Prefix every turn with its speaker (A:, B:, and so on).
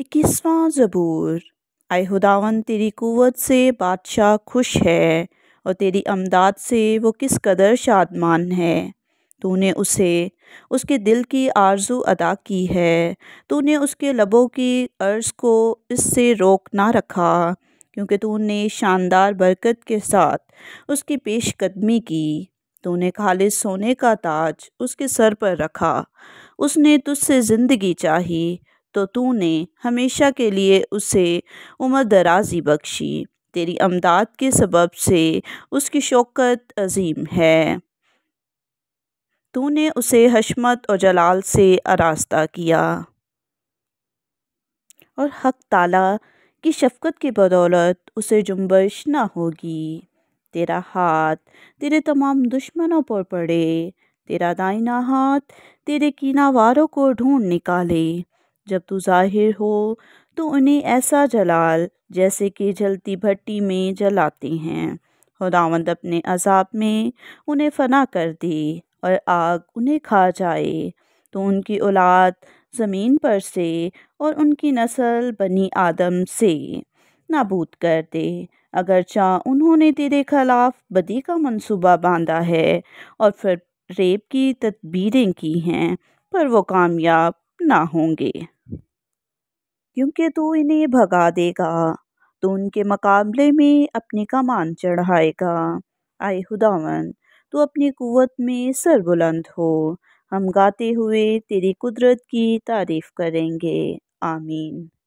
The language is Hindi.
A: इक्कीसवां ज़बूर आए खुदावन तेरी कुवत से बादशाह खुश है और तेरी अमदाद से वो किस कदर शादमान है तूने उसे उसके दिल की आरजू अदा की है तूने उसके लबों की अर्ज़ को इससे रोक ना रखा क्योंकि तूने शानदार बरकत के साथ उसकी पेशकदमी की तूने खालिद सोने का ताज उसके सर पर रखा उसने तुझसे ज़िंदगी चाही तो तूने हमेशा के लिए उसे उम्र दराजी बख्शी तेरी अमदाद के सबब से उसकी शौकत अजीम है तूने उसे हशमत और जलाल से आरास्ता किया और हक ताला की शफकत की बदौलत उसे जुम्बश ना होगी तेरा हाथ तेरे तमाम दुश्मनों पर पड़े तेरा दाइना हाथ तेरे कीनावारों को ढूंढ निकाले जब तू ज़ाहिर हो तो उन्हें ऐसा जलाल जैसे कि जलती भट्टी में जलाते हैं खुदावंद अपने अजाब में उन्हें फना कर दे और आग उन्हें खा जाए तो उनकी औलाद ज़मीन पर से और उनकी नस्ल बनी आदम से नाबूद कर दे अगरचा उन्होंने तेरे खिलाफ बदी का मंसूबा बांधा है और फिर रेप की तदबीरें की हैं पर वो कामयाब ना होंगे क्योंकि तू इन्हें भगा देगा तो उनके मुकाबले में अपनी कमान चढ़ाएगा आए खुदावन तो अपनी कुवत में सरबुलंद हो हम गाते हुए तेरी कुदरत की तारीफ़ करेंगे आमीन